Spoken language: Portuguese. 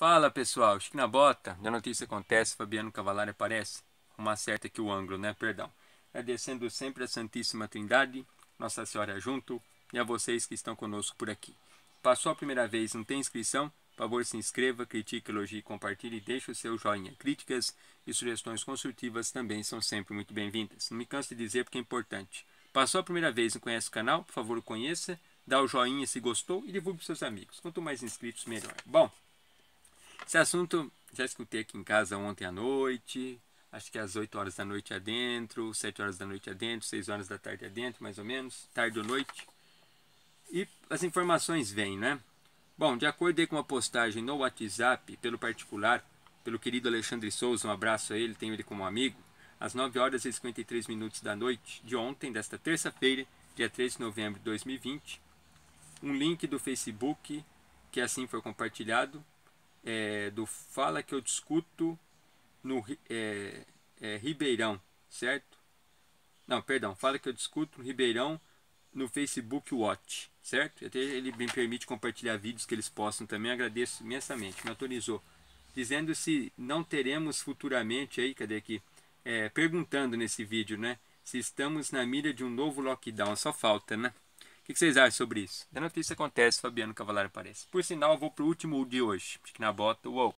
Fala pessoal, Chico na bota, já notícia acontece, Fabiano Cavalari aparece, uma certa que o ângulo, né, perdão. Agradecendo sempre a Santíssima Trindade, Nossa Senhora junto e a vocês que estão conosco por aqui. Passou a primeira vez, não tem inscrição? Por favor, se inscreva, critique, elogie, compartilhe e deixe o seu joinha. Críticas e sugestões construtivas também são sempre muito bem-vindas. Não me canso de dizer porque é importante. Passou a primeira vez, não conhece o canal? Por favor, conheça, dá o joinha se gostou e divulgue para seus amigos. Quanto mais inscritos, melhor. Bom, esse assunto já escutei aqui em casa ontem à noite, acho que às 8 horas da noite adentro, 7 horas da noite adentro, 6 horas da tarde adentro, mais ou menos, tarde ou noite. E as informações vêm, né? Bom, de acordo com uma postagem no WhatsApp, pelo particular, pelo querido Alexandre Souza, um abraço a ele, tenho ele como amigo, às 9 horas e 53 minutos da noite de ontem, desta terça-feira, dia 3 de novembro de 2020, um link do Facebook, que assim foi compartilhado, é, do Fala que eu discuto no é, é, Ribeirão, certo? Não, perdão, Fala que eu discuto no Ribeirão no Facebook Watch, certo? Até ele me permite compartilhar vídeos que eles possam também, agradeço imensamente, me autorizou. Dizendo se não teremos futuramente aí, cadê aqui? É, perguntando nesse vídeo, né? Se estamos na mira de um novo lockdown, só falta, né? que vocês acham sobre isso? Da notícia acontece, Fabiano Cavalari aparece. Por sinal, eu vou pro último de hoje. que na bota, uou!